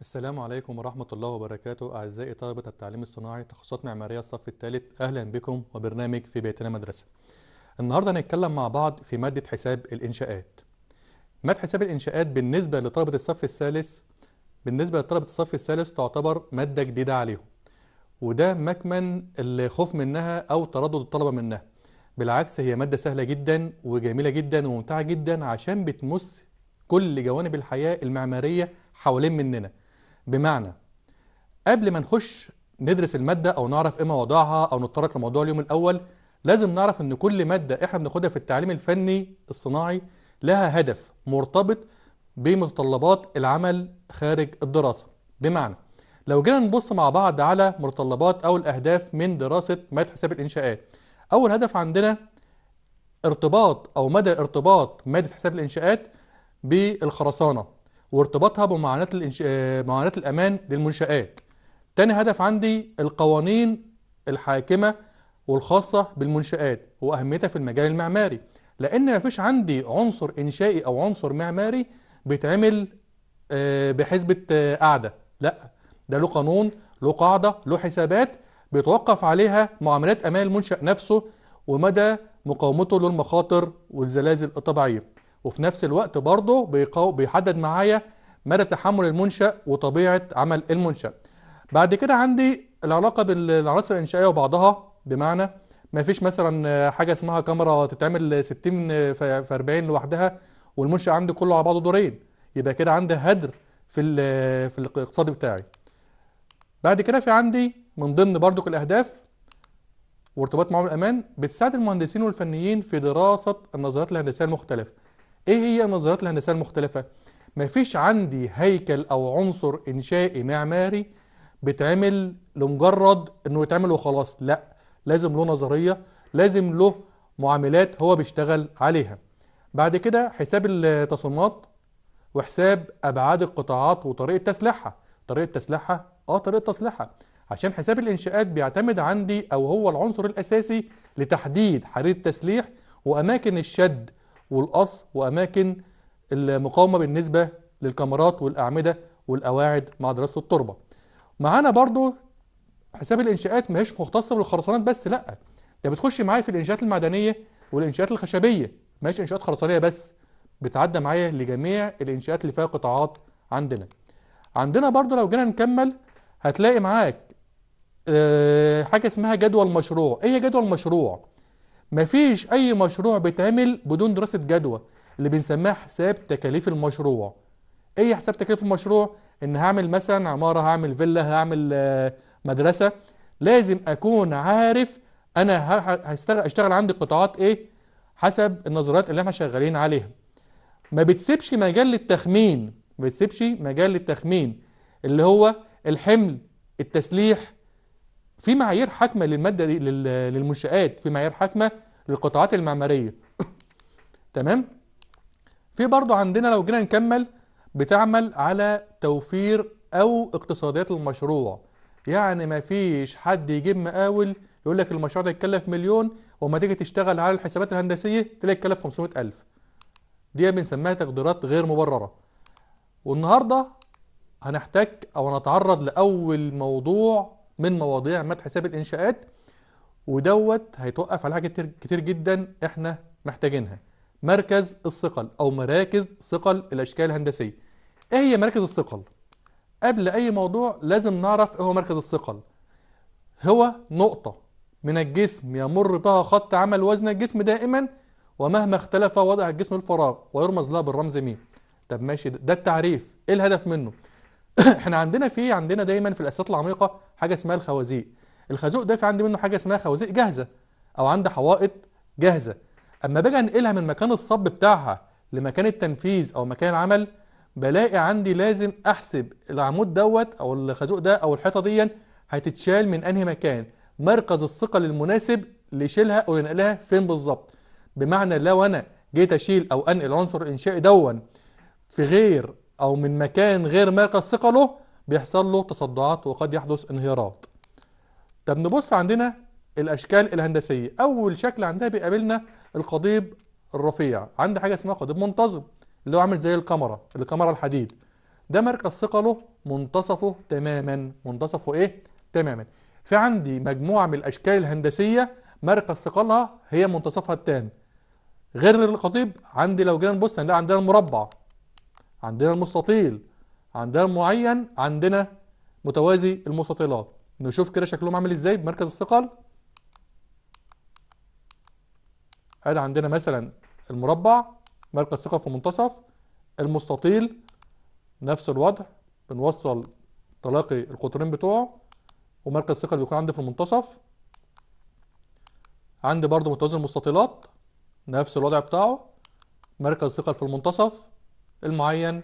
السلام عليكم ورحمة الله وبركاته أعزائي طلبة التعليم الصناعي تخصصات معمارية الصف الثالث أهلا بكم وبرنامج في بيتنا مدرسة النهاردة هنتكلم مع بعض في مادة حساب الإنشاءات مادة حساب الإنشاءات بالنسبة لطلبة الصف الثالث بالنسبة لطلبة الصف الثالث تعتبر مادة جديدة عليهم وده مكمن الخوف منها أو تردد الطلبة منها بالعكس هي مادة سهلة جدا وجميلة جدا وممتعة جدا عشان بتمس كل جوانب الحياة المعمارية حوالين مننا بمعنى قبل ما نخش ندرس المادة أو نعرف إيه وضعها أو نتطرق لموضوع اليوم الأول لازم نعرف إن كل مادة إحنا بناخدها في التعليم الفني الصناعي لها هدف مرتبط بمتطلبات العمل خارج الدراسة بمعنى لو جينا نبص مع بعض على متطلبات أو الأهداف من دراسة مادة حساب الإنشاءات أول هدف عندنا ارتباط أو مدى ارتباط مادة حساب الإنشاءات بالخرسانة وارتباطها بمعاناة الانش... آه، معاناة الأمان للمنشآت تاني هدف عندي القوانين الحاكمة والخاصة بالمنشآت وأهميتها في المجال المعماري لأن مفيش عندي عنصر إنشائي أو عنصر معماري بيتعمل آه، بحسبة آه، قاعدة لا ده له قانون له قاعدة له حسابات بيتوقف عليها معاملات أمان المنشأ نفسه ومدى مقاومته للمخاطر والزلازل الطبيعية وفي نفس الوقت برضه بيحدد معايا مدى تحمل المنشأ وطبيعة عمل المنشأ بعد كده عندي العلاقة بالعناصر الإنشائية وبعضها بمعنى ما فيش مثلا حاجة اسمها كاميرا تتعمل 60 في 40 لوحدها والمنشأ عندي كله على بعضه دورين يبقى كده عندي هدر في في الاقتصاد بتاعي بعد كده في عندي من ضمن برضك الأهداف وارتباط معهم الأمان بتساعد المهندسين والفنيين في دراسة النظريات الهندسية المختلفة ايه هي النظريات الهندسيه المختلفه مفيش عندي هيكل او عنصر انشائي معماري بيتعمل لمجرد انه يتعمل وخلاص لا لازم له نظريه لازم له معاملات هو بيشتغل عليها بعد كده حساب التصميمات وحساب ابعاد القطاعات وطريقه تسليحها طريقه تسليحها اه طريقه تسليحها عشان حساب الانشاءات بيعتمد عندي او هو العنصر الاساسي لتحديد حريق التسليح واماكن الشد والقص وأماكن المقاومة بالنسبة للكاميرات والأعمدة والقواعد مع دراسة التربة معانا برضو حساب الإنشاءات ما هيش مختصة بالخرسانات بس لأ ده بتخش معايا في الإنشاءات المعدنية والإنشاءات الخشبية ماهيش إنشاءات خرسانية بس بتعدى معايا لجميع الإنشاءات اللي فيها قطاعات عندنا عندنا برضو لو جينا نكمل هتلاقي معاك آه، حاجة اسمها جدول مشروع ايه هي جدول مشروع مفيش أي مشروع بيتعمل بدون دراسة جدوى اللي بنسميها حساب تكاليف المشروع إيه حساب تكاليف المشروع؟ إن هعمل مثلا عمارة هعمل فيلا هعمل آه، مدرسة لازم أكون عارف أنا هشتغل عندي قطاعات إيه حسب النظريات اللي احنا شغالين عليها ما بتسيبش مجال للتخمين ما بتسيبش مجال للتخمين اللي هو الحمل التسليح في معايير حاكمه للماده دي للمنشآت في معايير حاكمه للقطاعات المعماريه تمام في برضه عندنا لو جينا نكمل بتعمل على توفير او اقتصاديات المشروع يعني ما فيش حد يجيب مقاول يقول لك المشروع ده يتكلف مليون وما تيجي تشتغل على الحسابات الهندسيه تلاقي يتكلف 500000 دي بنسميها تقديرات غير مبرره والنهارده هنحتاج او نتعرض لاول موضوع من مواضيع مد حساب الانشاءات ودوت هيتوقف على حاجه كتير جدا احنا محتاجينها مركز الثقل او مراكز ثقل الاشكال الهندسيه ايه هي مراكز الثقل قبل اي موضوع لازم نعرف ايه هو مركز الثقل هو نقطه من الجسم يمر بها خط عمل وزن الجسم دائما ومهما اختلف وضع الجسم الفراغ ويرمز لها بالرمز م طب ماشي ده التعريف ايه الهدف منه احنا عندنا في عندنا دايما في الاساسات العميقه حاجه اسمها الخوازيق الخازوق ده في عندي منه حاجه اسمها خوازيق جاهزه او عندي حوائط جاهزه اما باجي انقلها من مكان الصب بتاعها لمكان التنفيذ او مكان العمل بلاقي عندي لازم احسب العمود دوت او الخازوق ده او الحيطه دي هتتشال من انهي مكان مركز الثقل المناسب ليشيلها او ينقلها فين بالظبط بمعنى لو انا جيت اشيل او انقل عنصر انشائي دون في غير أو من مكان غير مركز ثقله بيحصل له تصدعات وقد يحدث انهيارات طب نبص عندنا الأشكال الهندسية أول شكل عندها بيقابلنا القضيب الرفيع عند حاجة اسمها قضيب منتظم اللي هو عامل زي الكاميرا الكاميرا الحديد ده مركز ثقله منتصفه تماما منتصفه ايه تماما في عندي مجموعة من الأشكال الهندسية مركز ثقلها هي منتصفها التام غير القطيب عندي لو جينا نبص هنلاقي عندنا المربع عندنا المستطيل عندنا المعين عندنا متوازي المستطيلات نشوف كده شكلهم عامل ازاي بمركز الثقل ادي عندنا مثلا المربع مركز ثقل في المنتصف المستطيل نفس الوضع بنوصل تلاقي القطرين بتوعه ومركز ثقل بيكون عندي في المنتصف عندي برضو متوازي المستطيلات نفس الوضع بتاعه مركز ثقل في المنتصف المعين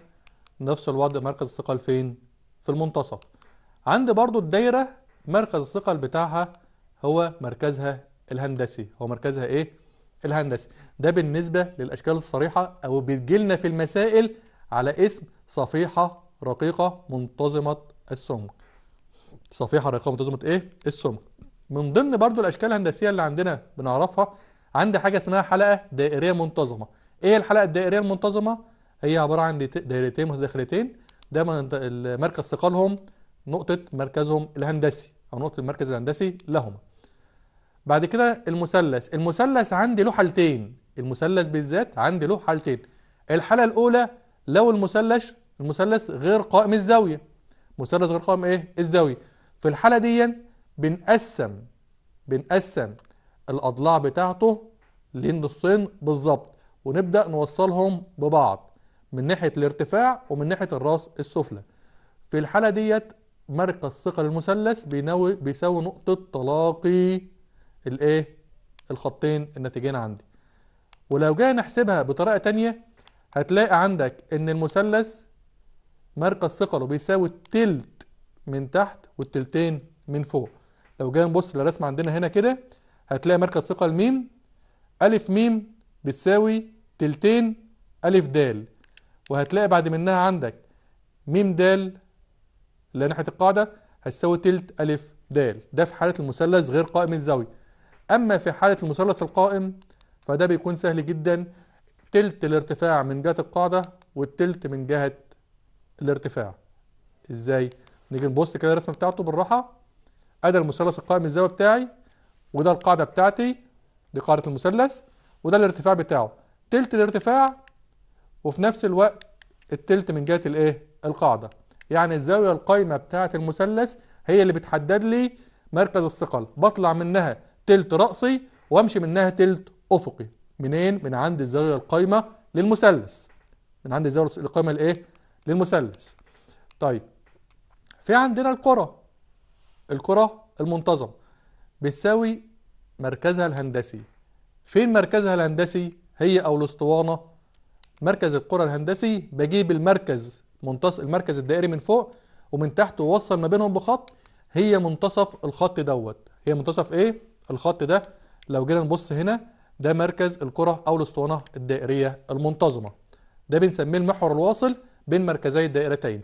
نفس الوضع مركز الثقل فين في المنتصف عندي برضو الدايرة مركز الثقل بتاعها هو مركزها الهندسي هو مركزها ايه الهندسي ده بالنسبة للأشكال الصريحة أو بتجيلنا في المسائل على اسم صفيحة رقيقة منتظمة السمك صفيحة رقيقة منتظمة ايه السمك من ضمن برضو الأشكال الهندسية اللي عندنا بنعرفها عندي حاجة اسمها حلقة دائرية منتظمة ايه الحلقة الدائرية المنتظمة هي عباره عن دايرتين متداخلتين دايما مركز ثقلهم نقطه مركزهم الهندسي او نقطه المركز الهندسي لهما بعد كده المثلث المثلث عندي له حالتين المثلث بالذات عندي له حالتين الحاله الاولى لو المثلث المثلث غير قائم الزاويه مثلث غير قائم ايه الزاويه في الحاله دي بنقسم بنقسم الاضلاع بتاعته لنصين بالظبط ونبدا نوصلهم ببعض من ناحيه الارتفاع ومن ناحيه الراس السفلى في الحاله ديت مركز ثقل المثلث بيناوي بيساوي نقطه تلاقي الايه الخطين الناتجين عندي ولو جينا نحسبها بطريقه تانية هتلاقي عندك ان المثلث مركز ثقله بيساوي التلت من تحت والتلتين من فوق لو جينا نبص للرسمه عندنا هنا كده هتلاقي مركز ثقل ميم ا ميم بتساوي تلتين ا د وهتلاقي بعد منها عندك م د اللي ناحية القاعدة هتساوي تلت ألف د ده في حالة المثلث غير قائم الزاوية أما في حالة المثلث القائم فده بيكون سهل جدا تلت الارتفاع من جهة القاعدة والتلت من جهة الارتفاع ازاي؟ نيجي نبص كده الرسمة بتاعته بالراحة ادي المثلث القائم الزاوية بتاعي وده القاعدة بتاعتي دي قاعدة المثلث وده الارتفاع بتاعه تلت الارتفاع وفي نفس الوقت التلت من جهه الايه القاعده يعني الزاويه القايمه بتاعه المثلث هي اللي بتحدد لي مركز الثقل بطلع منها تلت راسي وامشي منها تلت افقي منين من عند الزاويه القايمه للمثلث من عند الزاويه القايمه لايه للمثلث طيب في عندنا الكره الكره المنتظم بتساوي مركزها الهندسي فين مركزها الهندسي هي او الاسطوانه مركز القرى الهندسي بجيب المركز منتصف المركز الدائري من فوق ومن تحت ووصل ما بينهم بخط هي منتصف الخط دوت هي منتصف ايه الخط ده لو جينا نبص هنا ده مركز القرى او الاسطوانه الدائريه المنتظمه ده بنسميه المحور الواصل بين مركزي الدائرتين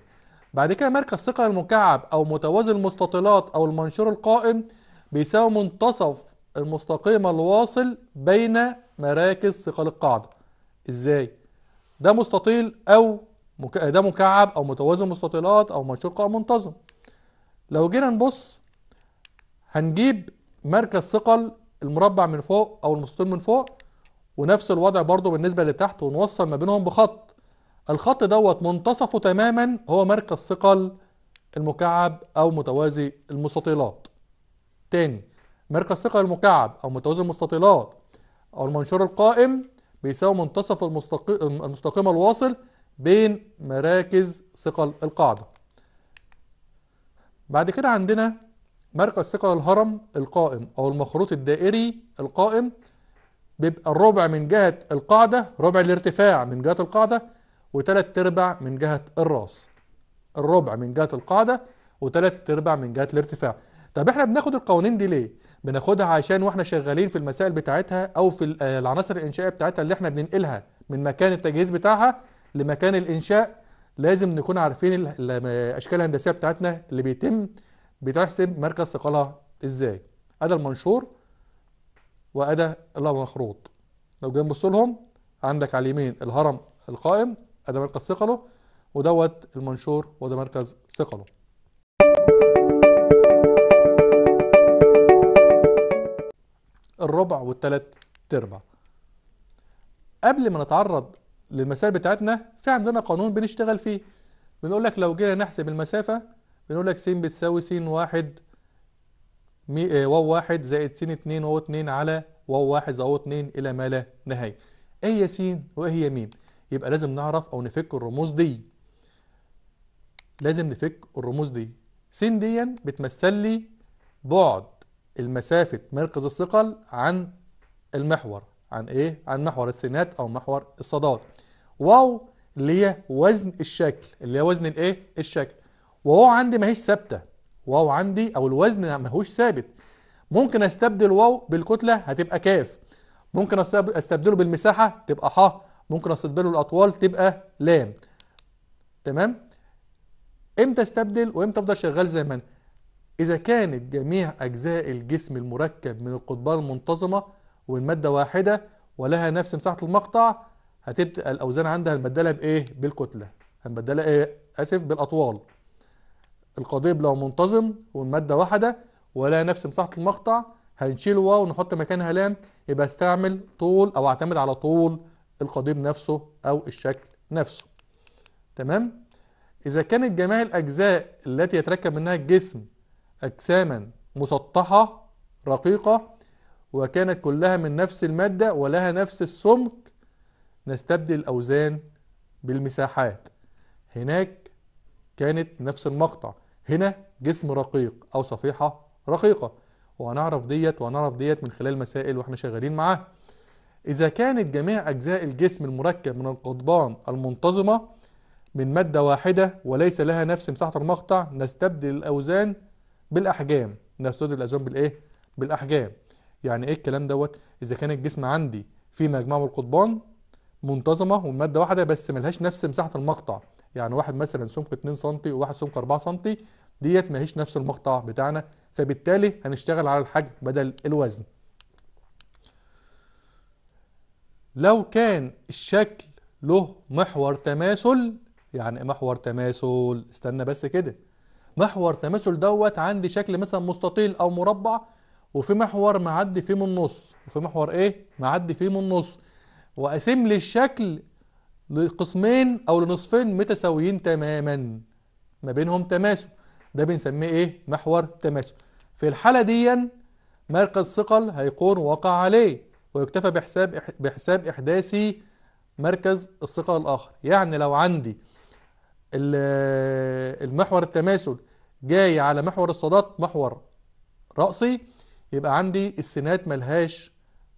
بعد كده مركز ثقل المكعب او متوازي المستطيلات او المنشور القائم بيساوي منتصف المستقيم الواصل بين مراكز ثقل القاعده ازاي ده مستطيل او ده مكعب او متوازن مستطيلات او مشقة او منتظم لو جينا نبص هنجيب مركز ثقل المربع من فوق او المستطيل من فوق ونفس الوضع برضو بالنسبه لتحت ونوصل ما بينهم بخط الخط دوت منتصفه تماما هو مركز ثقل المكعب او متوازي المستطيلات تاني مركز ثقل المكعب او متوازي المستطيلات او المنشور القائم بيساوي منتصف المستقيم الواصل بين مراكز ثقل القاعدة بعد كده عندنا مركز ثقل الهرم القائم أو المخروط الدائري القائم بيبقى الربع من جهة القاعدة ربع الارتفاع من جهة القاعدة وتلات ارباع من جهة الراس الربع من جهة القاعدة وتلات ارباع من جهة الارتفاع طب احنا بناخد القوانين دي ليه؟ بناخدها عشان واحنا شغالين في المسائل بتاعتها او في آه، العناصر الانشائيه بتاعتها اللي احنا بننقلها من مكان التجهيز بتاعها لمكان الانشاء لازم نكون عارفين الاشكال الهندسيه بتاعتنا اللي بيتم بتحسب مركز ثقلها ازاي ادى المنشور وادى المخروط لو جينا نبص لهم عندك على اليمين الهرم القائم ادى مركز ثقله ودوت المنشور وده مركز ثقله الربع والتلات ارباع قبل ما نتعرض للمسائل بتاعتنا في عندنا قانون بنشتغل فيه بنقول لك لو جينا نحسب المسافة بنقول لك س بتساوي س واحد مي آه، واو واحد زائد س اتنين واو اتنين على واو واحد زائد واو اتنين إلى ما لا نهاية. إيه هي س وإيه هي ميم؟ يبقى لازم نعرف أو نفك الرموز دي. لازم نفك الرموز دي. س دي بتمثل لي بعد المسافة مركز الثقل عن المحور عن ايه؟ عن محور السينات او محور الصادات واو اللي هي وزن الشكل اللي هي وزن الايه؟ الشكل وواو عندي ما هيش ثابتة واو عندي او الوزن ما هوش ثابت ممكن استبدل واو بالكتلة هتبقى كاف ممكن استبدله بالمساحة تبقى ح ممكن استبدله الاطوال تبقى لام تمام؟ امتى استبدل وامتى افضل شغال زي ما انا؟ إذا كانت جميع أجزاء الجسم المركب من القطبان المنتظمة والمادة واحدة ولها نفس مساحة المقطع هتبقى الأوزان عندها هنبدلها بإيه؟ بالكتلة هنبدلها إيه؟ آسف بالأطوال القضيب لو منتظم والمادة واحدة ولها نفس مساحة المقطع هنشيل واو ونحط مكانها لام يبقى استعمل طول أو اعتمد على طول القضيب نفسه أو الشكل نفسه تمام؟ إذا كانت جميع الأجزاء التي يتركب منها الجسم أجساما مسطحة رقيقة وكانت كلها من نفس المادة ولها نفس السمك نستبدل الأوزان بالمساحات هناك كانت نفس المقطع هنا جسم رقيق أو صفيحة رقيقة وهنعرف ديت وهنعرف ديت من خلال مسائل واحنا شغالين معاها إذا كانت جميع أجزاء الجسم المركب من القضبان المنتظمة من مادة واحدة وليس لها نفس مساحة المقطع نستبدل الأوزان بالاحجام نستدرك الاذهان بالايه بالاحجام يعني ايه الكلام دوت اذا كان الجسم عندي فيه مجمع القضبان منتظمه والماده واحده بس ملهاش نفس مساحه المقطع يعني واحد مثلا سمك 2 سم وواحد سمك 4 سم ديت ماهيش نفس المقطع بتاعنا فبالتالي هنشتغل على الحجم بدل الوزن لو كان الشكل له محور تماثل يعني إيه محور تماثل استنى بس كده محور تماثل دوت عندي شكل مثلا مستطيل او مربع وفي محور معدي فيه من النص وفي محور ايه معدي فيه من النص واقسم لي الشكل لقسمين او لنصفين متساويين تماما ما بينهم تماثل ده بنسميه ايه محور تماثل في الحاله دي مركز ثقل هيكون وقع عليه ويكتفى بحساب بحساب احداثي مركز الثقل الاخر يعني لو عندي المحور التماثل جاي على محور الصادات محور رأسي يبقى عندي السينات ملهاش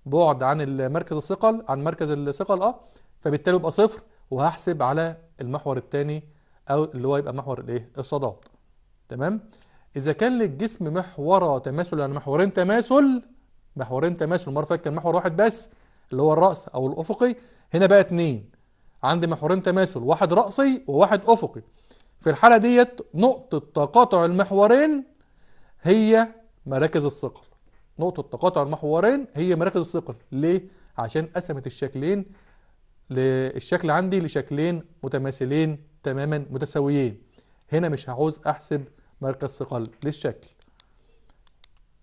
بعد عن المركز الثقل عن مركز الثقل اه فبالتالي يبقى صفر وهحسب على المحور الثاني او اللي هو يبقى محور الايه الصادات تمام اذا كان للجسم محور تماثل يعني محورين تماثل محورين تماثل المره كان محور واحد بس اللي هو الراس او الافقي هنا بقى اتنين عندي محورين تماثل واحد راسي وواحد افقي في الحالة ديت نقطة تقاطع المحورين هي مراكز الثقل نقطة تقاطع المحورين هي مراكز الثقل ليه؟ عشان قسمت الشكلين للشكل عندي لشكلين متماثلين تماما متساويين هنا مش هعوز احسب مركز ثقل للشكل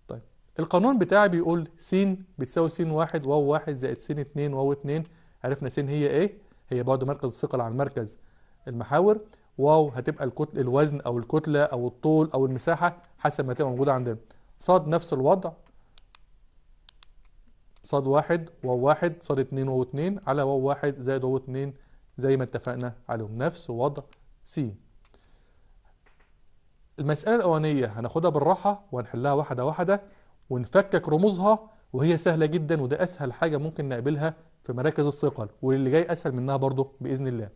طيب القانون بتاعي بيقول س بتساوي س واحد واو واحد زائد س اتنين واو اتنين عرفنا س هي ايه هي بعد مركز الثقل عن مركز المحاور واو هتبقى الكتل الوزن او الكتله او الطول او المساحه حسب ما تبقى موجوده عندنا ص نفس الوضع ص واحد واو واحد ص اتنين واو اتنين على واو واحد زائد واو اتنين زي ما اتفقنا عليهم نفس وضع س المسألة الأولانية هناخدها بالراحة وهنحلها واحدة واحدة ونفكك رموزها وهي سهلة جدا وده أسهل حاجة ممكن نقابلها في مراكز الثقل واللي جاي أسهل منها برضه بإذن الله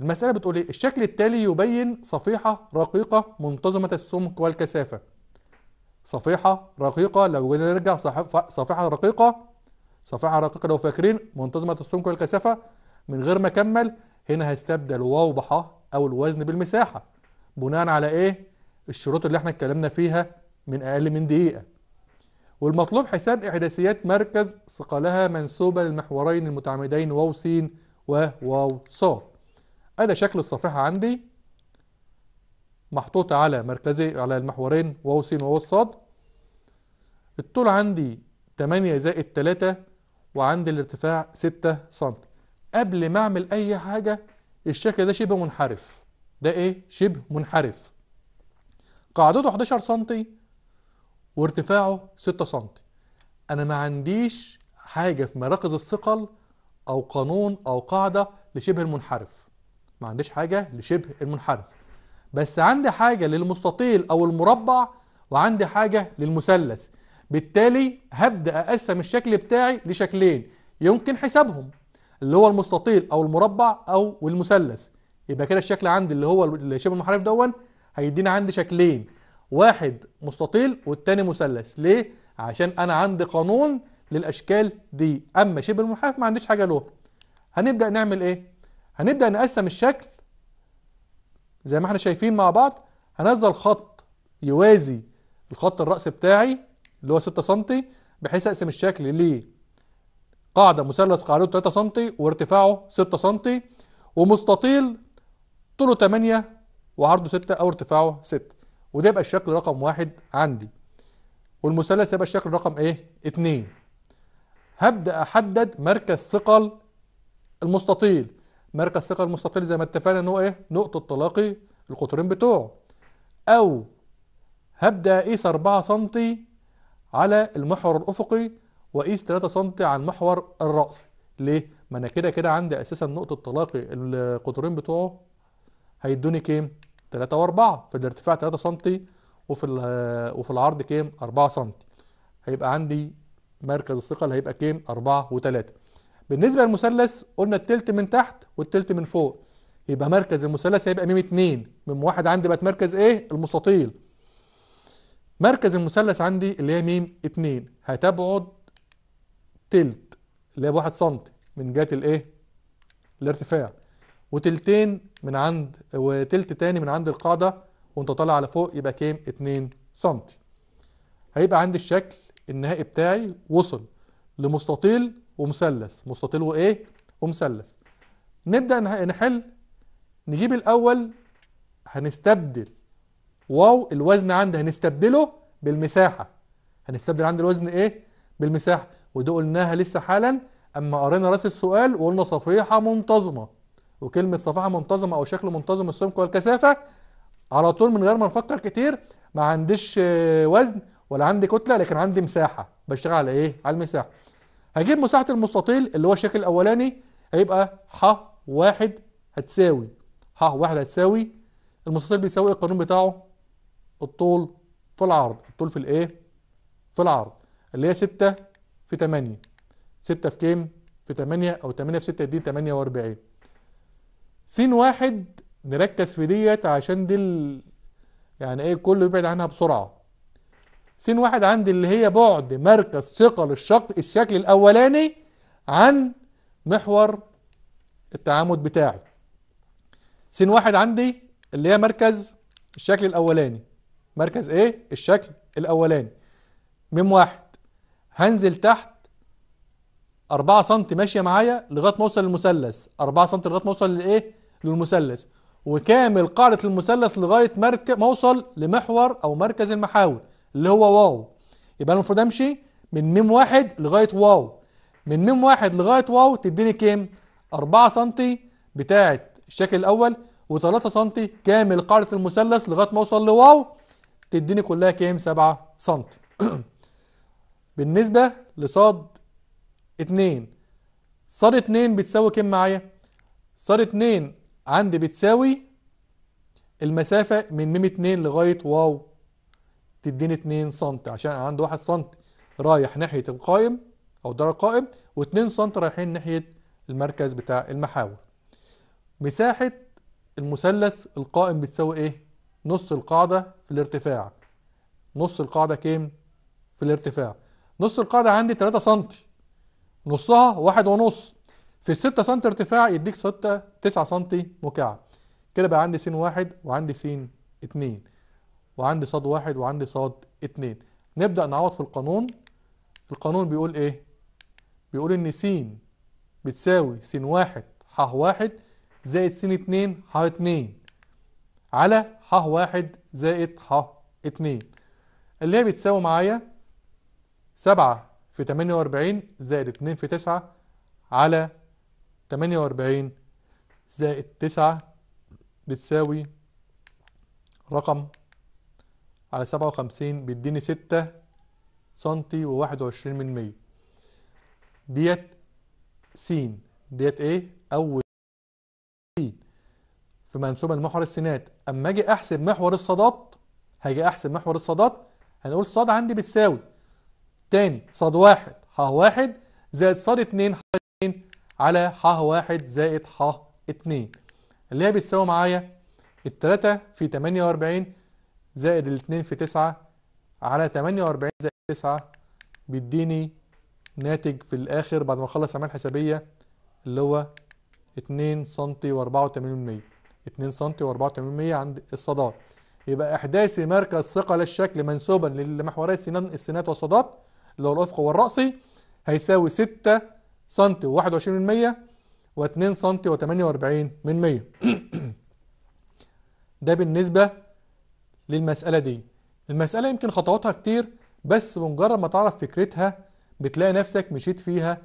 المسألة بتقول إيه؟ الشكل التالي يبين صفيحة رقيقة منتظمة السمك والكثافة. صفيحة رقيقة لو جينا نرجع صفيحة رقيقة صفيحة رقيقة لو فاكرين منتظمة السمك والكثافة من غير ما أكمل هنا هيستبدل واو بحا أو الوزن بالمساحة بناء على إيه؟ الشروط اللي إحنا اتكلمنا فيها من أقل من دقيقة. والمطلوب حساب إحداثيات مركز ثقلها منسوبة للمحورين المتعامدين واو س وواو ص. ادي شكل الصفيحة عندي محطوطه على مركزي على المحورين واو س وواو ص الطول عندي 8 زائد 3 وعندي الارتفاع 6 سم قبل ما اعمل اي حاجه الشكل ده شبه منحرف ده ايه شبه منحرف قاعدته 11 سم وارتفاعه 6 سم انا ما عنديش حاجه في مراكز الثقل او قانون او قاعده لشبه المنحرف ما عنديش حاجة لشبه المنحرف بس عندي حاجة للمستطيل أو المربع وعندي حاجة للمثلث بالتالي هبدأ أقسم الشكل بتاعي لشكلين يمكن حسابهم اللي هو المستطيل أو المربع أو والمثلث يبقى كده الشكل عندي اللي هو شبه المنحرف دون هيدينا عندي شكلين واحد مستطيل والتاني مثلث ليه؟ عشان أنا عندي قانون للأشكال دي أما شبه المنحرف ما عنديش حاجة له هنبدأ نعمل إيه؟ هنبدأ نقسم الشكل زي ما احنا شايفين مع بعض هنزل خط يوازي الخط الرأس بتاعي اللي هو 6 سم بحيث اقسم الشكل لقاعدة مثلث قاعدته 3 سم وارتفاعه 6 سم ومستطيل طوله 8 وعرضه 6 او ارتفاعه 6 وده يبقى الشكل رقم 1 عندي والمثلث يبقى الشكل رقم ايه؟ 2 هبدأ احدد مركز ثقل المستطيل مركز ثقل المستطيل زي ما اتفقنا ان هو ايه نقطه تلاقي القطرين بتوعه او هبدا اقيس 4 سم على المحور الافقي واقيس 3 سم على المحور الراسي ليه ما انا كده كده عندي اساسا نقطه تلاقي القطرين بتوعه هيدوني كام 3 و4 في الارتفاع 3 سم وفي وفي العرض كام 4 سم هيبقى عندي مركز الثقل هيبقى كام 4 و3 بالنسبه للمثلث قلنا التلت من تحت والتلت من فوق يبقى مركز المثلث هيبقى ميم 2 ميم واحد عندي بقت مركز ايه المستطيل مركز المثلث عندي اللي هي ميم 2 هتبعد تلت اللي هي بواحد سنتي من جهه الايه الارتفاع وتلتين من عند وتلت تاني من عند القاعده وانت طالع على فوق يبقى كام 2 سنتي هيبقى عندي الشكل النهائي بتاعي وصل لمستطيل ومثلث مستطيل وايه ومثلث نبدا نحل نجيب الاول هنستبدل واو الوزن عندي هنستبدله بالمساحه هنستبدل عند الوزن ايه بالمساحه ودي قلناها لسه حالا اما قرينا راس السؤال وقلنا صفيحه منتظمه وكلمه صفيحه منتظمه او شكل منتظم السمك والكثافه على طول من غير ما نفكر كتير ما عنديش آه، وزن ولا عندي كتله لكن عندي مساحه بشتغل على ايه على المساحه هجيب مساحة المستطيل اللي هو الشكل الأولاني هيبقى ح واحد هتساوي ح واحد هتساوي المستطيل بيساوي القانون بتاعه الطول في العرض الطول في الايه في العرض اللي هي 6 في 8 6 في كام في 8 او 8 في 6 دي 48 س واحد نركز في ديت عشان دي يعني ايه كله يبعد عنها بسرعه س واحد عندي اللي هي بعد مركز ثقل الشكل الأولاني عن محور التعامد بتاعي س واحد عندي اللي هي مركز الشكل الأولاني مركز إيه؟ الشكل الأولاني م واحد هنزل تحت 4 سم ماشية معايا لغاية ما أوصل للمثلث 4 سم لغاية ما أوصل لإيه؟ للمثلث وكامل قاعدة المثلث لغاية مركز ما أوصل لمحور أو مركز المحاور اللي هو واو يبقى انا المفروض امشي من ميم واحد لغايه واو من ميم واحد لغايه واو تديني كام 4 سم بتاعه الشكل الاول و3 سم كامل قاعده المثلث لغايه ما اوصل لواو تديني كلها كام 7 سم بالنسبه لصاد 2 صاد 2 بتساوي كام معايا صاد 2 عندي بتساوي المسافه من ميم 2 لغايه واو تديني 2 سم عشان عنده 1 سم رايح ناحيه القائم او دار القائم و2 سم رايحين ناحيه المركز بتاع المحاور مساحه المثلث القائم بتساوي ايه نص القاعده في الارتفاع نص القاعده كام في الارتفاع نص القاعده عندي 3 سم نصها واحد ونص في 6 سم ارتفاع يديك 6 9 سم مكعب كده بقى عندي س واحد وعندي س اتنين وعندي صاد واحد وعندي صاد اتنين نبدأ نعوض في القانون القانون بيقول ايه بيقول ان س بتساوي س واحد ح واحد زائد س اتنين ح اتنين على ح واحد زائد ح اتنين اللي هي بتساوي معايا سبعة في تمانية واربعين زائد اتنين في تسعة على تمانية واربعين زائد تسعة بتساوي رقم على سبعة وخمسين بيديني ستة سنتي وواحد وعشرين من مية ديت سين ديت ايه اول سين في منسوبة لمحور السينات اما اجي احسب محور الصادات هاجي احسب محور الصادات هنقول صاد عندي بتساوي تاني صاد واحد ح واحد زائد صاد اتنين ح اتنين على ح واحد زائد ح اتنين اللي هي بتساوي معايا التلاتة في تمانية واربعين زائد الاتنين في تسعة على تمانية وأربعين زائد تسعة بيديني ناتج في الآخر بعد ما أخلص أعمال حسابية اللي هو اتنين سنتي وأربعة وتمانين مية اتنين سنتي وأربعة وتمانين مية عند الصدار يبقى إحداث مركز ثقل الشكل منسوبا للمحوري السنان السنات والصادات اللي هو الأفق والرأسي هيساوي ستة سنتي وواحد وعشرين من مية واتنين سنتي وتمانية وأربعين من مية ده بالنسبة للمسألة دي المسألة يمكن خطواتها كتير بس بمجرد ما تعرف فكرتها بتلاقي نفسك مشيت فيها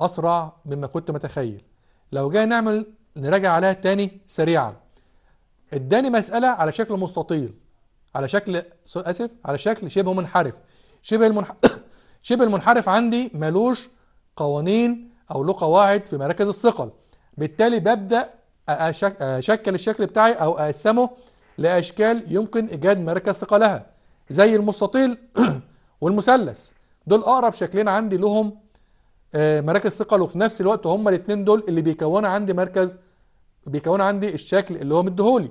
أسرع مما كنت متخيل لو جاي نعمل نراجع عليها تاني سريعا اداني مسألة على شكل مستطيل على شكل اسف على شكل شبه منحرف شبه المنح... شبه المنحرف عندي ملوش قوانين او له قواعد في مراكز الثقل بالتالي ببدا أشك... اشكل الشكل بتاعي او اقسمه لاشكال يمكن ايجاد مركز ثقلها زي المستطيل والمثلث دول اقرب شكلين عندي لهم آه، مراكز ثقل وفي نفس الوقت هما الاثنين دول اللي بيكونوا عندي مركز بيكونوا عندي الشكل اللي هو مديهولي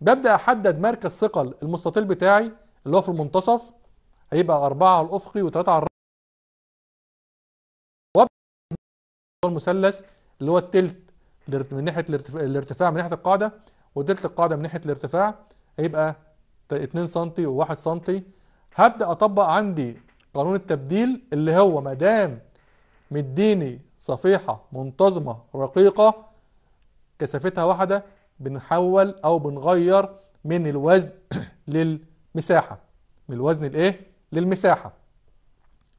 ببدا احدد مركز ثقل المستطيل بتاعي اللي هو في المنتصف هيبقى أربعة على الأفقي وثلاثة على الرأس المثلث اللي هو التلت من ناحية الارتفاع من ناحية القاعدة ودلت القاعده من ناحيه الارتفاع هيبقى 2 سم و1 سم هبدا اطبق عندي قانون التبديل اللي هو ما دام مديني صفيحه منتظمه رقيقه كثافتها واحده بنحول او بنغير من الوزن للمساحه من الوزن الايه للمساحه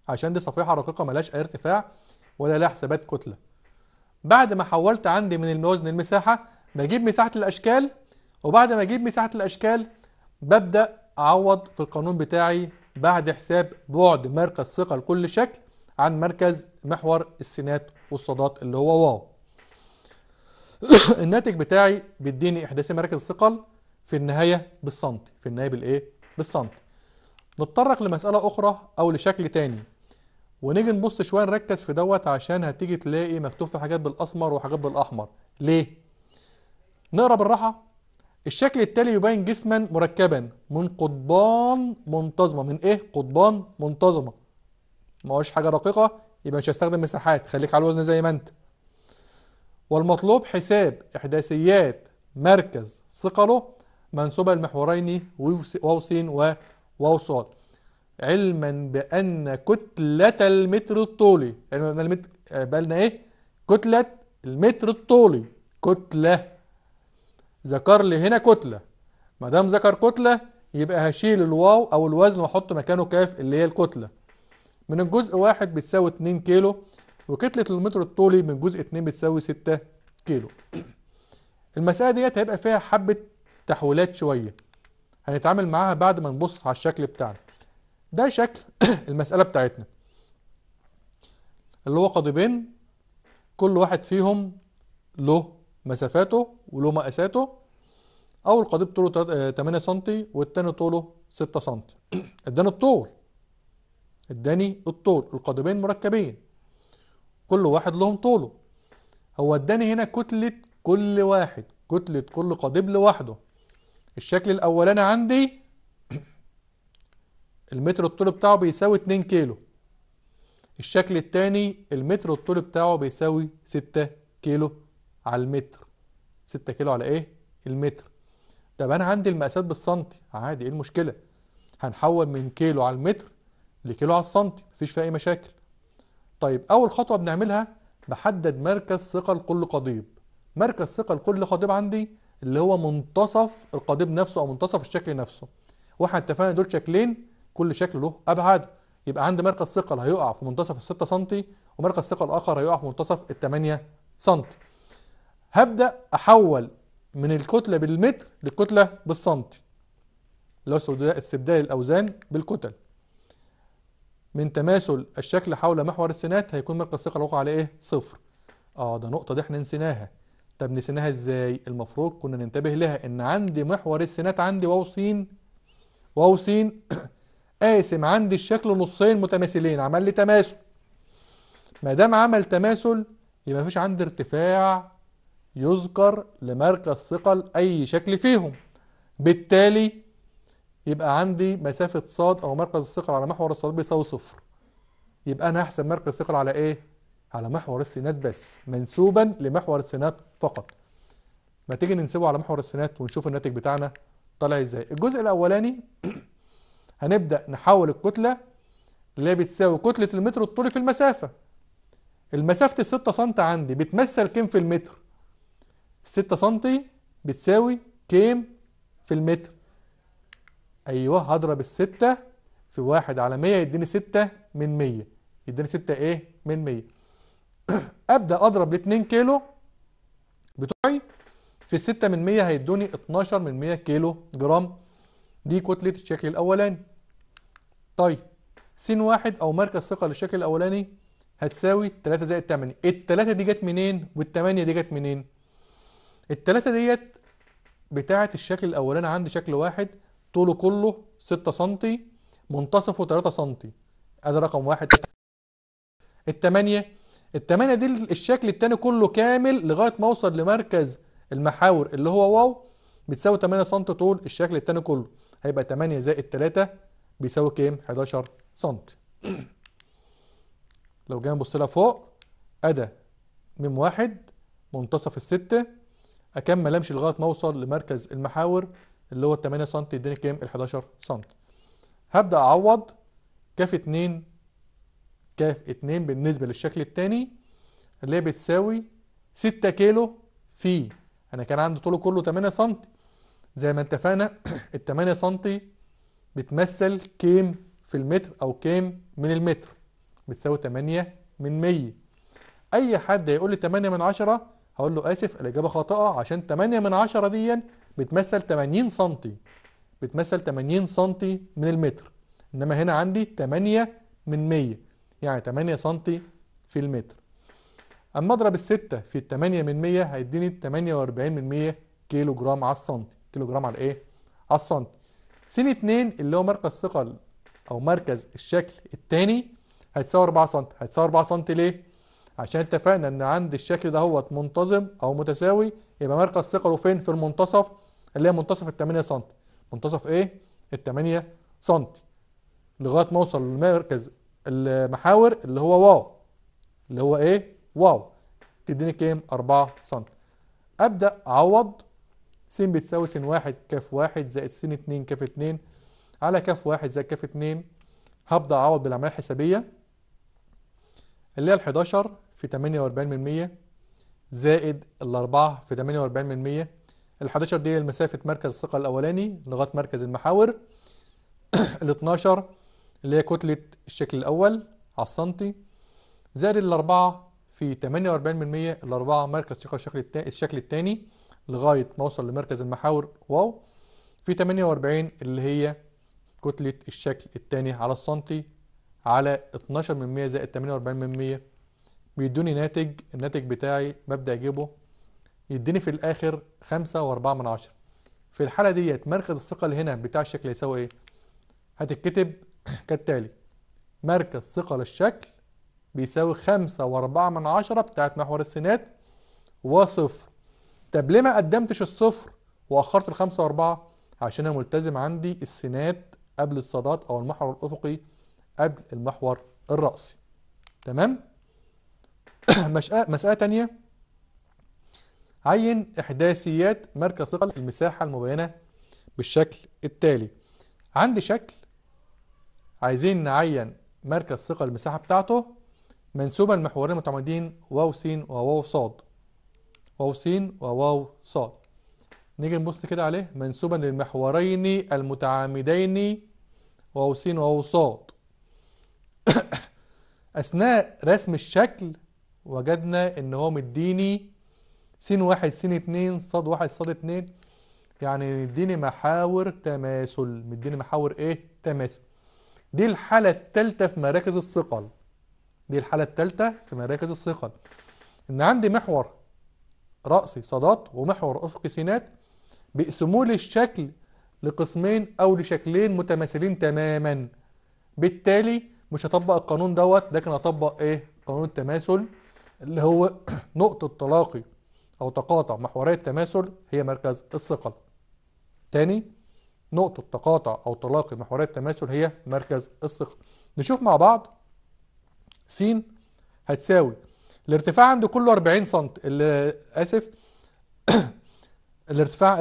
عشان دي صفيحه رقيقه ملهاش اي ارتفاع ولا لها حسابات كتله بعد ما حولت عندي من الوزن للمساحه بجيب مساحة الأشكال وبعد ما أجيب مساحة الأشكال ببدأ أعوض في القانون بتاعي بعد حساب بعد مركز ثقة لكل شكل عن مركز محور السينات والصادات اللي هو واو الناتج بتاعي بيديني احداثي مركز الثقل في النهايه بالسنتي في النهايه بالايه بالسنتي نتطرق لمساله اخرى او لشكل تاني ونيجي نبص شويه نركز في دوت عشان هتيجي تلاقي مكتوب في حاجات بالاسمر وحاجات بالاحمر ليه نقرا بالراحه الشكل التالي يبين جسما مركبا من قضبان منتظمه من ايه قضبان منتظمه ما هوش حاجه رقيقه يبقى مش هستخدم مساحات خليك على الوزن زي ما انت والمطلوب حساب احداثيات مركز ثقله منسوبه للمحورين واو س وواو ص علما بان كتله المتر الطولي علما بان المتر بقى لنا ايه كتله المتر الطولي كتله ذكر لي هنا كتلة ما دام ذكر كتلة يبقى هشيل الواو أو الوزن وأحط مكانه كاف اللي هي الكتلة من الجزء واحد بتساوي 2 كيلو وكتلة المتر الطولي من جزء 2 بتساوي 6 كيلو المسألة ديت هيبقى فيها حبة تحويلات شوية هنتعامل معاها بعد ما نبص على الشكل بتاعنا ده شكل المسألة بتاعتنا اللي هو قضيبين كل واحد فيهم له مسافاته وله مقاساته اول قضيب طوله 8 آه، سم والتاني طوله 6 سم اداني الطول اداني الطول القضيبين مركبين كل واحد لهم طوله هو اداني هنا كتلة كل واحد كتلة كل قضيب لوحده الشكل الاولاني عندي المتر الطول بتاعه بيساوي 2 كيلو الشكل التاني المتر الطول بتاعه بيساوي 6 كيلو على المتر 6 كيلو على ايه المتر طب انا عندي المقاسات بالسنتي عادي ايه المشكله هنحول من كيلو على المتر لكيلو على السنتي مفيش فيها اي مشاكل طيب اول خطوه بنعملها بحدد مركز ثقه لكل قضيب مركز ثقه لكل قضيب عندي اللي هو منتصف القضيب نفسه او منتصف الشكل نفسه واحنا اتفقنا دول شكلين كل شكل له ابعاده يبقى عندي مركز ثقل هيقع في منتصف ال 6 سم ومركز ثقل اخر هيقع في منتصف ال 8 سم هبدأ أحول من الكتلة بالمتر للكتلة بالسنتي اللي هو استبدال الأوزان بالكتل من تماثل الشكل حول محور السينات هيكون مركز ثقل الوقع على ايه؟ صفر. اه ده نقطة دي احنا نسيناها. طب نسيناها ازاي؟ المفروض كنا ننتبه لها ان عندي محور السينات عندي واو سين واو سين قاسم عندي الشكل نصين متماثلين عمل لي تماثل. ما دام عمل تماثل يبقى مفيش عندي ارتفاع يذكر لمركز ثقل أي شكل فيهم بالتالي يبقى عندي مسافة صاد أو مركز الثقل على محور الصاد بيساوي صفر يبقى أنا هحسب مركز الثقل على إيه؟ على محور السينات بس منسوبا لمحور السينات فقط ما تيجي ننسبه على محور السينات ونشوف الناتج بتاعنا طالع ازاي الجزء الاولاني هنبدا نحول الكتله اللي بتساوي كتله المتر الطولي في المسافه المسافه الستة سم عندي بتمثل كم في المتر 6 سم بتساوي كام في المتر ايوه هضرب ال6 في 1 على 100 يديني 6 من 100 يديني 6 ايه من 100 ابدا اضرب ال2 كيلو بتوعي في 6 من 100 هيدوني 12 من 100 كيلو جرام دي كتله الشكل الاولاني طيب س واحد او مركز ثقه للشكل الاولاني هتساوي 3 زائد 8 ال3 دي جت منين وال8 دي جت منين التلاتة ديت بتاعة الشكل الأولاني عندي شكل واحد طوله كله 6 سم منتصفه 3 سم ادي رقم واحد التمانية التمانية دي الشكل التاني كله كامل لغاية ما اوصل لمركز المحاور اللي هو واو بتساوي 8 سم طول الشكل التاني كله هيبقى 8 زائد 3 بيساوي كام 11 سم لو جينا نبص لها فوق ادى ميم واحد منتصف الستة اكمل امشي لغايه ما اوصل لمركز المحاور اللي هو ال 8 سم يديني كام ال 11 سم هبدا اعوض كاف 2 كاف 2 بالنسبه للشكل الثاني اللي هي بتساوي 6 كيلو في انا كان عندي طوله كله 8 سم زي ما اتفقنا ال 8 سم بتمثل كام في المتر او كام من المتر بتساوي 8 من 100 اي حد يقول لي 8 من 10 هقول له اسف الاجابه خاطئه عشان 8 من 10 دي بتمثل 80 سم بتمثل 80 سم من المتر انما هنا عندي 8 من 100 يعني 8 سم في المتر اما اضرب الستة في 8 من 100 هيديني 48 من 100 كيلو جرام على السنتي كيلو جرام على ايه على السنتي س 2 اللي هو مركز ثقل او مركز الشكل الثاني هيتساوي 4 سم هيتساوي 4 سم ليه عشان اتفقنا ان عند الشكل ده هو منتظم او متساوي يبقى مركز ثقله فين في المنتصف اللي هي منتصف ال 8 سم منتصف ايه ال 8 سم لغايه ما اوصل لمركز المحاور اللي هو واو اللي هو ايه واو تديني كام 4 سم ابدا اعوض س بتساوي س واحد ك واحد زائد س 2 ك2 على ك واحد زائد ك ك2 هبدا اعوض بالعمليه الحسابيه اللي هي ال 11 في 48% زائد الأربعة في 48% ال 11 دي مسافة مركز الثقل الأولاني لغاية مركز المحاور ال 12 اللي هي كتلة الشكل الأول على السنتي زائد الأربعة في 48% الأربعة مركز ثقل الشكل التاني الشكل التاني لغاية ما أوصل لمركز المحاور واو في 48 اللي هي كتلة الشكل التاني على السنتي على 12% زائد 48% بيدوني ناتج الناتج بتاعي ببدأ أجيبه يديني في الآخر خمسة وأربعة من عشرة في الحالة ديت مركز الثقة اللي هنا بتاع الشكل يساوي إيه؟ هتتكتب كالتالي مركز ثقة للشكل بيساوي خمسة وأربعة من عشرة بتاعت محور السينات وصفر طب ليه ما قدمتش الصفر وأخرت الخمسة وأربعة؟ عشان أنا ملتزم عندي السينات قبل الصادات أو المحور الأفقي قبل المحور الرأسي تمام؟ مسألة تانية عين إحداثيات مركز ثقل المساحة المبينة بالشكل التالي عندي شكل عايزين نعين مركز ثقل المساحة بتاعته منسوبا لمحورين متعامدين واو س وواو ص واو س وواو ص نيجي نبص كده عليه منسوبا للمحورين المتعامدين واو س وواو ص أثناء رسم الشكل وجدنا ان هو مديني س واحد س اتنين ص واحد ص اتنين يعني مديني محاور تماثل مديني محاور ايه تماثل دي الحالة التالتة في مراكز الثقل دي الحالة التالتة في مراكز الثقل ان عندي محور رأسي صادات ومحور افقي سينات بيقسموا لي الشكل لقسمين او لشكلين متماثلين تماما بالتالي مش هطبق القانون دوت لكن هطبق ايه قانون التماثل اللي هو نقطة تلاقي أو تقاطع محوري التماثل هي مركز الثقل تاني نقطة تقاطع أو تلاقي محوري التماثل هي مركز الثقل نشوف مع بعض س هتساوي الارتفاع عند كله 40 سم اسف الارتفاع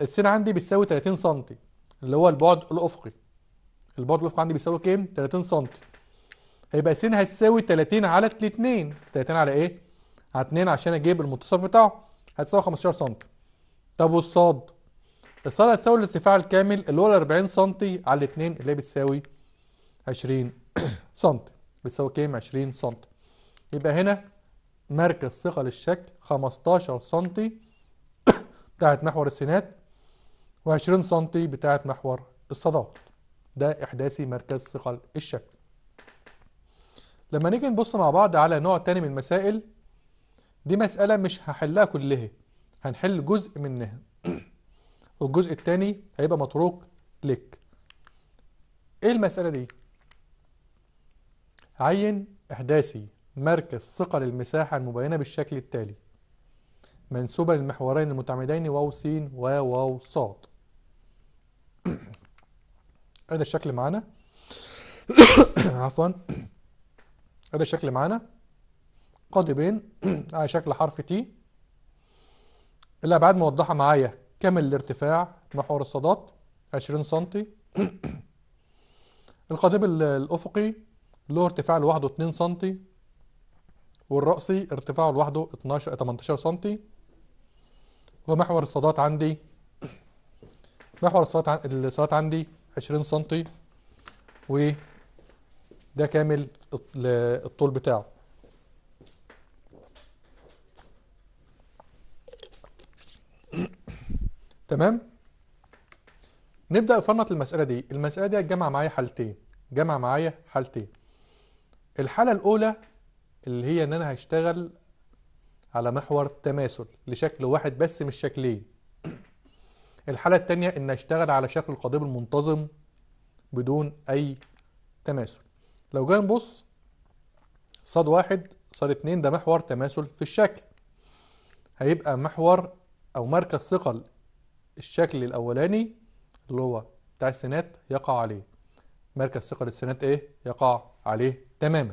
السين عندي بتساوي 30 سم اللي هو البعد الافقي البعد الافقي عندي بيساوي كام 30 سم هيبقى س هتساوي 30 على 2 30 على ايه؟ على 2 عشان اجيب المنتصف بتاعه هتساوي 15 سم طب والصاد الصاد هتساوي الارتفاع الكامل اللي هو ال 40 سم على 2 اللي هي بتساوي 20 سم بتساوي كام 20 سم يبقى هنا مركز ثقة للشكل 15 سم بتاعت محور السينات و20 سم بتاعت محور الصادات ده إحداثي مركز ثقل الشكل لما نيجي نبص مع بعض على نوع تاني من المسائل دي مسألة مش هحلها كلها هنحل جزء منها والجزء التاني هيبقى متروك لك ايه المسألة دي؟ عين إحداثي مركز ثقل المساحة المبينة بالشكل التالي منسوبة للمحورين المتعمدين واو س وواو ص هذا الشكل معانا عفوا ادي الشكل معانا قاضبين على شكل حرف تي الابعاد موضحه معايا كم الارتفاع محور الصادات 20 سم القاضب الافقي له ارتفاع لوحده 2 سم والرأسي ارتفاعه لوحده 12 18 سم ومحور الصادات عندي محور الصادات الصادات عندي 20 سم وده كامل للطول بتاعه تمام نبدا نفرط المساله دي المساله دي هتجمع معايا حالتين جمع معايا حالتين الحاله الاولى اللي هي ان انا هشتغل على محور تماثل لشكل واحد بس مش شكلين الحاله الثانيه ان اشتغل على شكل القضيب المنتظم بدون اي تماثل لو جينا نبص صاد واحد صار اتنين ده محور تماثل في الشكل هيبقى محور أو مركز ثقل الشكل الأولاني اللي هو بتاع السينات يقع عليه مركز ثقل السينات إيه؟ يقع عليه تماما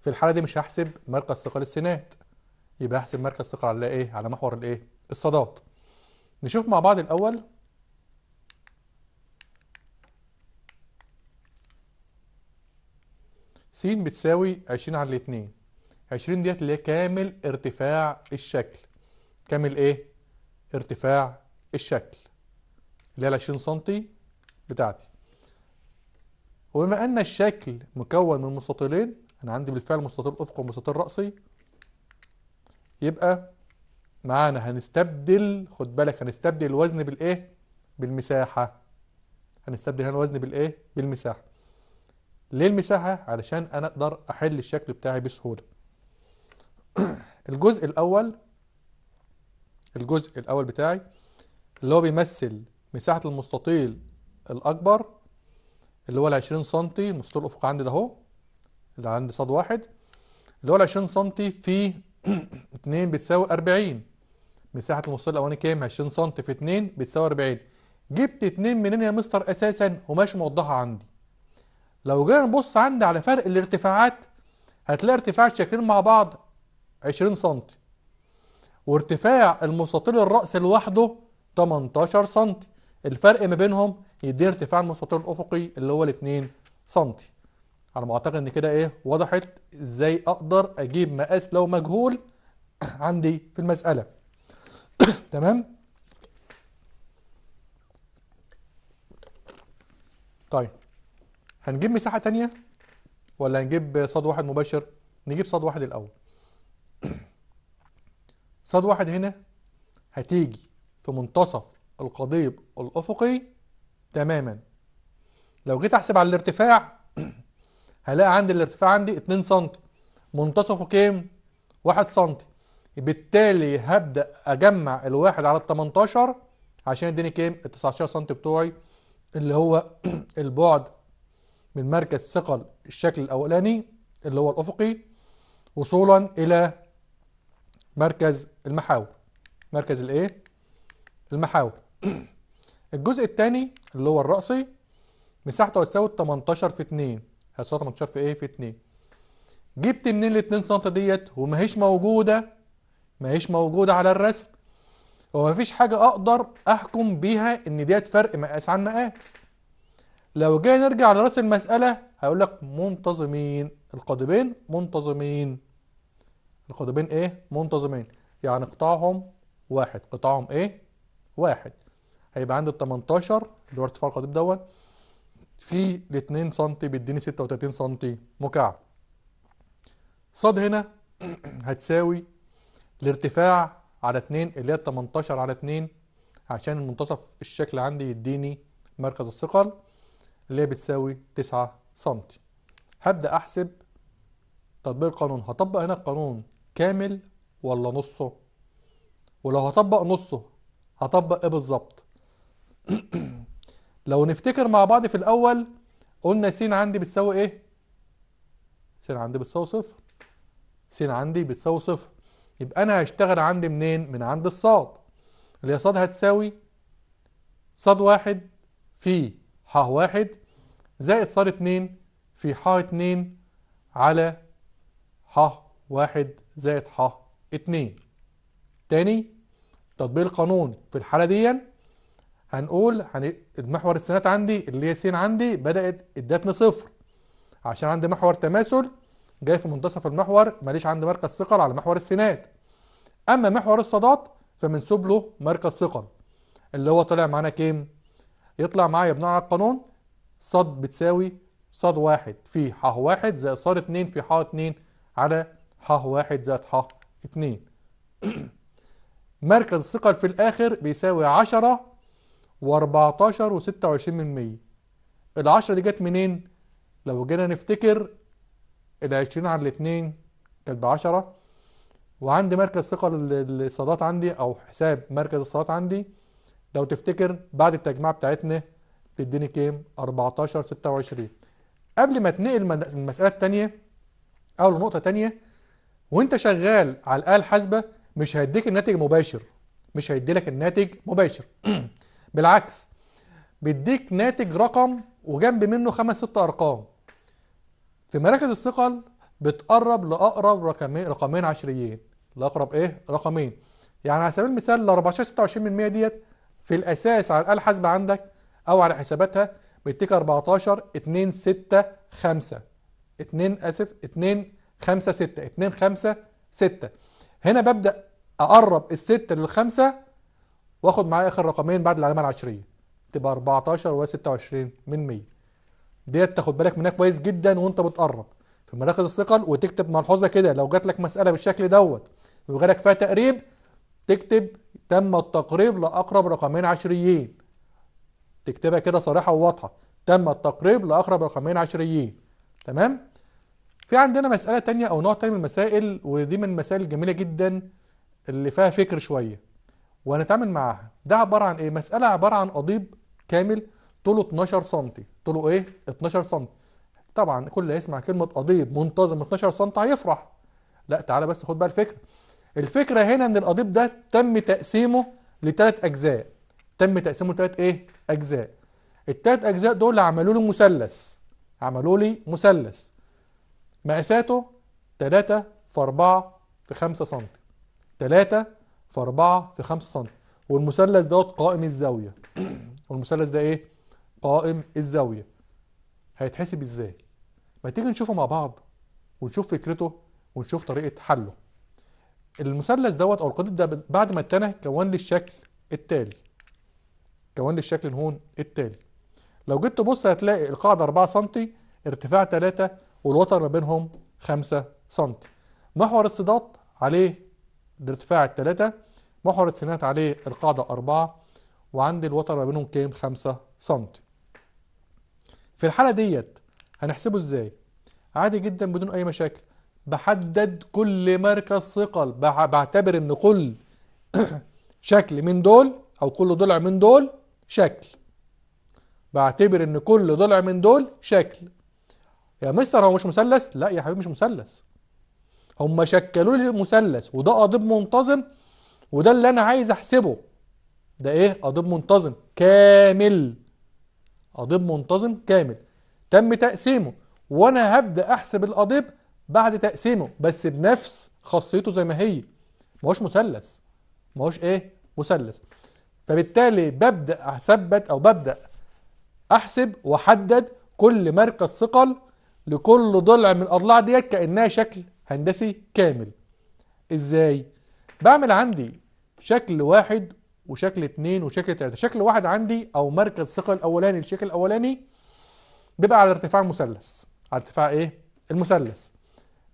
في الحالة دي مش هحسب مركز ثقل السينات يبقى هحسب مركز ثقل على إيه؟ على محور الإيه؟ الصادات نشوف مع بعض الأول س بتساوي 20 على 2 20 ديت اللي هي كامل ارتفاع الشكل كامل ايه ارتفاع الشكل اللي هي ال 20 سنتي بتاعتي وبما ان الشكل مكون من مستطيلين انا عندي بالفعل مستطيل افقي ومستطيل راسي يبقى معانا هنستبدل خد بالك هنستبدل الوزن بالايه بالمساحه هنستبدل هنا الوزن بالايه بالمساحه ليه المساحة؟ علشان أنا أقدر أحل الشكل بتاعي بسهولة الجزء الأول الجزء الأول بتاعي اللي هو بيمثل مساحة المستطيل الأكبر اللي هو ال 20 سم المستطيل الأفقي عندي ده أهو اللي عندي صاد واحد اللي هو ال 20 سم في 2 بتساوي 40 مساحة المستطيل الأولاني كام؟ 20 سم في 2 بتساوي 40 جبت 2 منين يا مستر أساسا وماشي موضحها عندي لو جينا نبص عندي على فرق الارتفاعات هتلاقي ارتفاع الشكلين مع بعض 20 سم وارتفاع المستطيل الرأس لوحده 18 سم الفرق ما بينهم يدينا ارتفاع المستطيل الأفقي اللي هو ال 2 سم على ما أعتقد إن كده إيه وضحت إزاي أقدر أجيب مقاس لو مجهول عندي في المسألة تمام طيب هنجيب مساحه تانية ولا هنجيب صاد واحد مباشر نجيب صاد واحد الاول صاد واحد هنا هتيجي في منتصف القضيب الافقي تماما لو جيت احسب على الارتفاع هلاقي عندي الارتفاع عندي 2 سم منتصفه كام 1 سم بالتالي هبدا اجمع الواحد على ال 18 عشان يديني كام ال 19 سم بتوعي اللي هو البعد من مركز ثقل الشكل الأولاني اللي هو الأفقي وصولا إلى مركز المحاور مركز الإيه؟ المحاور الجزء الثاني اللي هو الرأسي مساحته هتساوي 18 في 2 هتساوي 18 في إيه؟ في 2 جبت منين ال 2 سم ديت وما هيش موجودة ما هيش موجودة على الرسم ومفيش حاجة أقدر أحكم بيها إن ديت فرق مقاس عن مقاس لو جينا نرجع لراس المسألة هيقول لك منتظمين القاضبين منتظمين القاضبين ايه منتظمين يعني قطاعهم واحد قطاعهم ايه واحد هيبقى عندي ال 18 اللي هو ارتفاع القضيب دوت في ال 2 سم بيديني 36 سم مكعب ص هنا هتساوي الارتفاع على 2 اللي هي ال 18 على 2 عشان المنتصف الشكل عندي يديني مركز الثقل اللي هي بتساوي 9 سم هبدأ أحسب تطبيق القانون هطبق هنا القانون كامل ولا نصه ولو هطبق نصه هطبق ايه بالظبط لو نفتكر مع بعض في الأول قلنا س عندي بتساوي ايه س عندي بتساوي صفر س عندي بتساوي صفر يبقى أنا هشتغل عندي منين من عند الصاد اللي هي صاد هتساوي صاد واحد في ح واحد زائد صار اتنين في ح اتنين على ح واحد زائد ح اتنين تاني تطبيق القانون في الحالة دي هنقول هن... المحور السينات عندي اللي هي س عندي بدأت ادتني صفر عشان عندي محور تماثل جاي في منتصف المحور ماليش عندي مركز ثقل على محور السينات اما محور الصادات فمنسوب له مركز ثقل اللي هو طلع معانا كام يطلع معايا بناء على القانون ص بتساوي ص واحد في ح واحد زائد ص اتنين في ح اتنين على ح واحد زائد ح اتنين مركز الثقل في الآخر بيساوي عشرة واربعتاشر وستة وعشرين من ال العشرة دي جت منين؟ لو جينا نفتكر العشرين على الاتنين كانت بعشرة وعندي مركز ثقل الصادات عندي أو حساب مركز الصادات عندي لو تفتكر بعد التجميع بتاعتنا بتديني كام 14 26 قبل ما تنقل المساله الثانيه أو لنقطة ثانيه وأنت شغال على الآلة الحاسبة مش هيديك الناتج مباشر مش هيديلك الناتج مباشر بالعكس بيديك ناتج رقم وجنب منه خمس ست أرقام في مراكز الثقل بتقرب لأقرب رقمين رقمين عشريين لأقرب إيه؟ رقمين يعني على سبيل المثال ال 14 26% ديت في الأساس على الآلة الحاسبة عندك أو على حساباتها بالتيك 14 2 6 5 2 آسف 2 5 6 2 5 6 هنا ببدأ أقرب الستة للخمسة وآخد معايا آخر رقمين بعد العلامة العشرية تبقى 14 و 26 من 100 ديت تاخد بالك منها كويس جدا وأنت بتقرب في مراكز الثقل وتكتب ملحوظة كده لو جات لك مسألة بالشكل دوت وجالك فيها تقريب تكتب تم التقريب لأقرب رقمين عشريين تكتبها كده صريحة وواضحة تم التقريب لأقرب رقمين عشريين تمام في عندنا مسألة تانية أو نوع تاني من المسائل ودي من المسائل الجميلة جدا اللي فيها فكر شوية وهنتعامل معاها ده عبارة عن إيه؟ مسألة عبارة عن قضيب كامل طوله 12 سم طوله إيه؟ 12 سم طبعا كل اللي هيسمع كلمة قضيب منتظم 12 سم هيفرح لا تعالى بس خد بقى الفكرة الفكرة هنا ان القضيب ده تم تقسيمه لثلاث اجزاء تم تقسيمه لثلاث ايه اجزاء الثلاث اجزاء دول عملوا له مثلث عملوا لي مثلث مقاساته 3 في 4 في 5 سم 3 في 4 في 5 سم والمثلث دوت قائم الزاوية والمثلث ده ايه قائم الزاوية هيتحسب ازاي ما تيجي نشوفه مع بعض ونشوف فكرته ونشوف طريقة حله المثلث دوت او القطب ده بعد ما اتنه كون لي الشكل التالي كون لي الشكل هون التالي لو جيت تبص هتلاقي القاعده 4 سم ارتفاع 3 والوتر ما بينهم 5 سم محور الصدات عليه الارتفاع 3 محور السينات عليه القاعده 4 وعندي الوتر ما بينهم كام 5 سم في الحاله ديت هنحسبه ازاي عادي جدا بدون اي مشاكل بحدد كل مركز ثقل بعتبر ان كل شكل من دول او كل ضلع من دول شكل بعتبر ان كل ضلع من دول شكل يا مستر هو مش مثلث لا يا حبيبي مش مثلث هم شكلوا لي مثلث وده قضيب منتظم وده اللي انا عايز احسبه ده ايه قضيب منتظم كامل قضيب منتظم كامل تم تقسيمه وانا هبدا احسب القضيب بعد تقسيمه بس بنفس خاصيته زي ما هي ما هوش مثلث ما هوش ايه مثلث فبالتالي ببدا اثبت او ببدا احسب واحدد كل مركز ثقل لكل ضلع من الاضلاع ديت كانها شكل هندسي كامل ازاي بعمل عندي شكل واحد وشكل اتنين وشكل تلاته شكل واحد عندي او مركز ثقل الاولاني الشكل الاولاني بيبقى على ارتفاع المثلث على ارتفاع ايه المثلث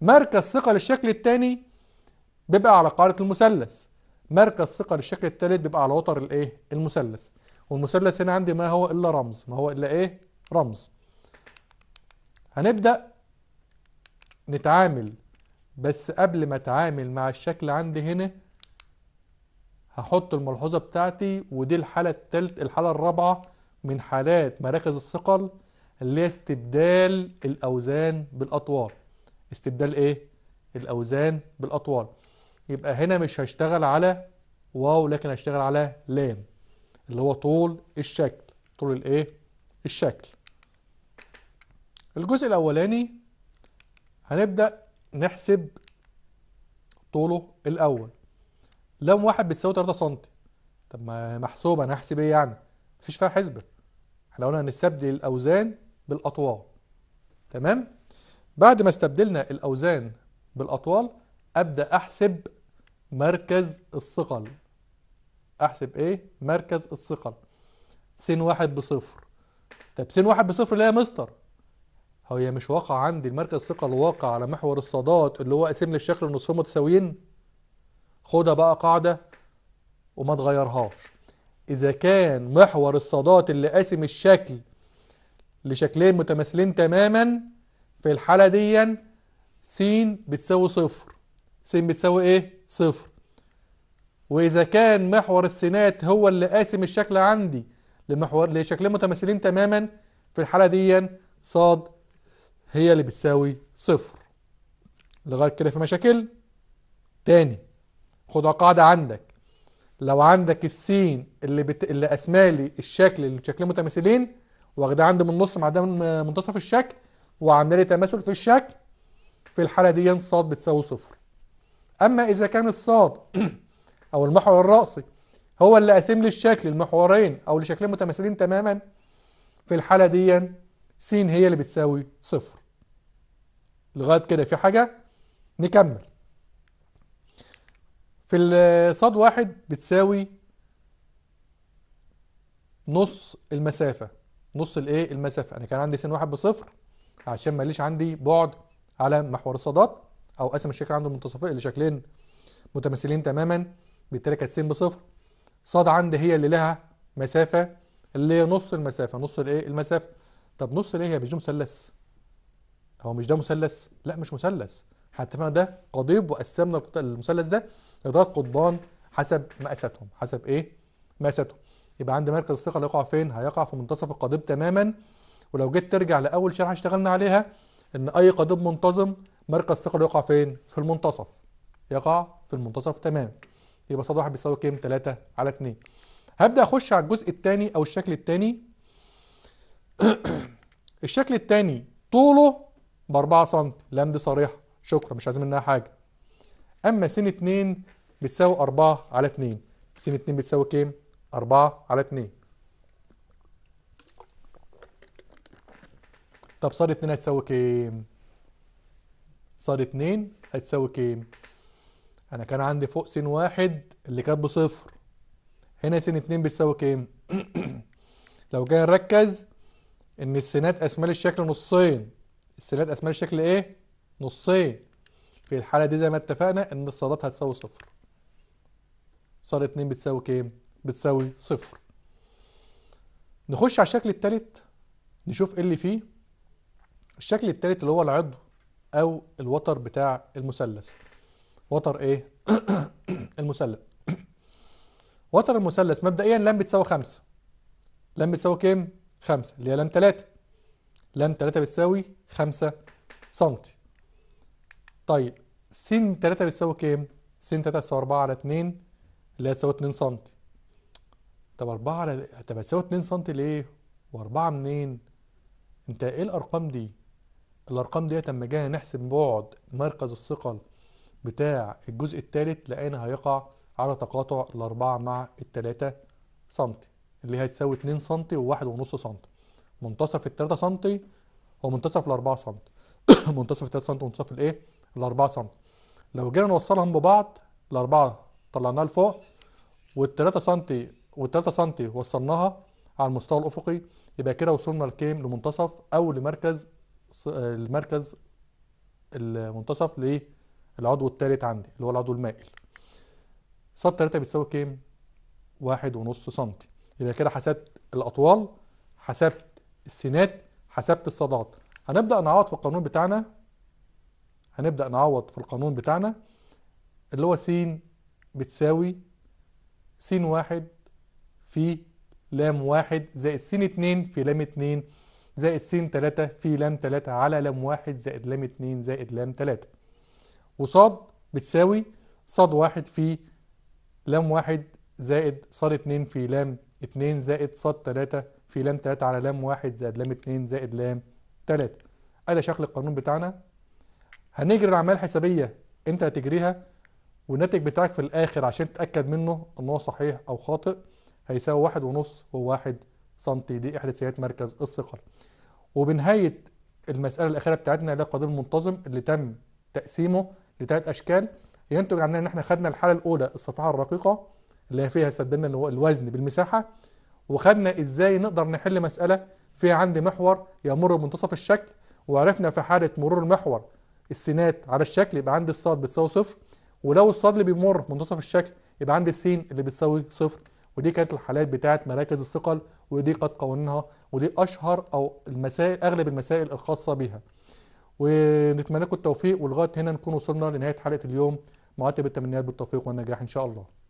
مركز ثقل الشكل الثاني بيبقى على قاعدة المثلث مركز ثقل الشكل الثالث بيبقى على وتر الايه المثلث والمثلث هنا عندي ما هو الا رمز ما هو الا ايه رمز هنبدأ نتعامل بس قبل ما اتعامل مع الشكل عندي هنا هحط الملحوظة بتاعتي ودي الحالة التالت الحالة الرابعة من حالات مراكز الثقل اللي هي استبدال الأوزان بالأطوار استبدال ايه الاوزان بالاطوال يبقى هنا مش هشتغل على واو لكن هشتغل على لام اللي هو طول الشكل طول الايه الشكل الجزء الاولاني هنبدا نحسب طوله الاول لام واحد بتساوي 3 سم طب ما محسوب انا هحسب ايه يعني مفيش فيها حسبه احنا قلنا هنستبدل الاوزان بالاطوال تمام بعد ما استبدلنا الأوزان بالأطوال أبدأ أحسب مركز الثقل أحسب إيه؟ مركز الثقل س واحد بصفر طب س واحد بصفر ليه يا مستر؟ هو هي مش واقع عندي المركز الثقل واقع على محور الصادات اللي هو قسم للشكل ونصفهم متساويين خدها بقى قاعدة وما تغيرهاش إذا كان محور الصادات اللي قاسم الشكل لشكلين متماثلين تماما في الحالة دي س بتساوي صفر س بتساوي ايه صفر واذا كان محور السينات هو اللي قاسم الشكل عندي لمحور لشكلين متماثلين تماما في الحالة دي ص هي اللي بتساوي صفر لغاية كده في مشاكل تاني خدها قاعدة عندك لو عندك السين اللي بت... اللي اسمالي الشكل اللي شكلين متماثلين واخدها عندي من النص مع ده من منتصف الشكل وعمليه تماثل في الشكل في الحاله دي الصاد بتساوي صفر اما اذا كان الصاد او المحور الراسي هو اللي قاسم لي الشكل المحورين او لشكلين متماثلين تماما في الحاله دي س هي اللي بتساوي صفر لغايه كده في حاجه نكمل في الصاد واحد بتساوي نص المسافة نص الايه المسافة انا كان عندي س واحد بصفر عشان ليش عندي بعد على محور الصادات او قسم الشكل عنده المنتصفين لشكلين متماثلين تماما بالتالي كانت س بصفر ص عندي هي اللي لها مسافه اللي نص المسافه نص الايه المسافه طب نص الايه هي مش مثلث هو مش ده مثلث لا مش مثلث احنا اتفقنا ده قضيب وقسمنا المثلث ده لثلاث قضبان حسب مقاساتهم حسب ايه مقاساتهم يبقى عند مركز الثقل يقع فين هيقع في منتصف القضيب تماما ولو جيت ترجع لاول شرحه اشتغلنا عليها ان اي قضيب منتظم مركز ثقل يقع فين في المنتصف يقع في المنتصف تمام يبقى صاد واحد بيساوي كام 3 على 2 هبدا اخش على الجزء الثاني او الشكل الثاني الشكل الثاني طوله ب 4 سم دي صريحه شكرا مش عايزين منها حاجه اما سين 2 بتساوي 4 على 2 سين 2 بتساوي كام 4 على 2 طب صار 2 هتساوي كام صار 2 هتساوي كام انا كان عندي فوق سين واحد اللي كانت بصفر هنا سين 2 بتساوي كام لو جاي نركز ان السينات اسمال الشكل نصين السينات اسمال الشكل ايه نصين في الحاله دي زي ما اتفقنا ان الصادات هتساوي صفر صار 2 بتساوي كام بتساوي صفر نخش على الشكل التالت نشوف ايه اللي فيه الشكل الثالث اللي هو العضو او الوتر بتاع المثلث وتر ايه المثلث وتر المثلث مبدئيا لام بتساوي خمسة لام بتساوي كام خمسة اللي هي لام ثلاثة لام ثلاثة بتساوي خمسة سنتي طيب سين ثلاثة بتساوي كام سين ثلاثة بتساوي أربعة على اتنين اللي هي تساوي اتنين سنتي طب أربعة على طب هتساوي اتنين سنتي ليه وأربعة منين انت ايه الأرقام دي الارقام ديت لما جينا نحسب بعد مركز الثقل بتاع الجزء الثالث لقينا هيقع على تقاطع الأربعة مع التلاتة سنتي اللي هتساوي اتنين سنتي وواحد ونص سنتي منتصف التلاتة سنتي ومنتصف الأربعة سنتي منتصف التلاتة سنتي ومنتصف الإيه؟ الأربعة سنتي لو جينا نوصلهم ببعض الأربعة طلعناها لفوق والتلاتة سنتي والتلاتة سنتي وصلناها على المستوى الأفقي يبقى كده وصلنا لكام؟ لمنتصف أو لمركز المركز المنتصف للعضو الثالث عندي اللي هو العضو المائل سط 3 بتساوي كام؟ واحد ونص سنتي يبقى كده حسبت الأطوال حسبت السينات حسبت الصادات هنبدأ نعوض في القانون بتاعنا هنبدأ نعوض في القانون بتاعنا اللي هو س بتساوي س واحد في لام واحد زائد س اتنين في لام اتنين زائد س 3 في لام 3 على لام 1 زائد لام 2 زائد لام 3 وصاد بتساوي صاد 1 في لام 1 زائد صاد 2 في لام 2 زائد صاد 3 في لام 3 على لام 1 زائد لام 2 زائد لام 3 ادي شكل القانون بتاعنا هنجري الاعمال الحسابيه انت هتجريها والناتج بتاعك في الاخر عشان تتاكد منه ان هو صحيح او خاطئ هيساوي 1.5 و 1.5 سم دي احدى سيئات مركز الثقل وبنهايه المساله الاخيره بتاعتنا اللي القضيب المنتظم اللي تم تقسيمه لثلاث اشكال ينتج عندنا ان احنا خدنا الحاله الاولى الصفحه الرقيقه اللي فيها سددنا اللي هو الوزن بالمساحه وخدنا ازاي نقدر نحل مساله فيها عندي محور يمر بمنتصف الشكل وعرفنا في حاله مرور المحور السينات على الشكل يبقى عندي الصاد بتساوي صفر ولو الصاد اللي بيمر في منتصف الشكل يبقى عندي السين اللي بتساوي صفر ودي كانت الحالات بتاعت مراكز الثقل ودي قد قوانينها ودي اشهر او المسائل اغلب المسائل الخاصه بها ونتمنى لكم التوفيق ولغايه هنا نكون وصلنا لنهايه حلقه اليوم معاتب التمنيات بالتوفيق والنجاح ان شاء الله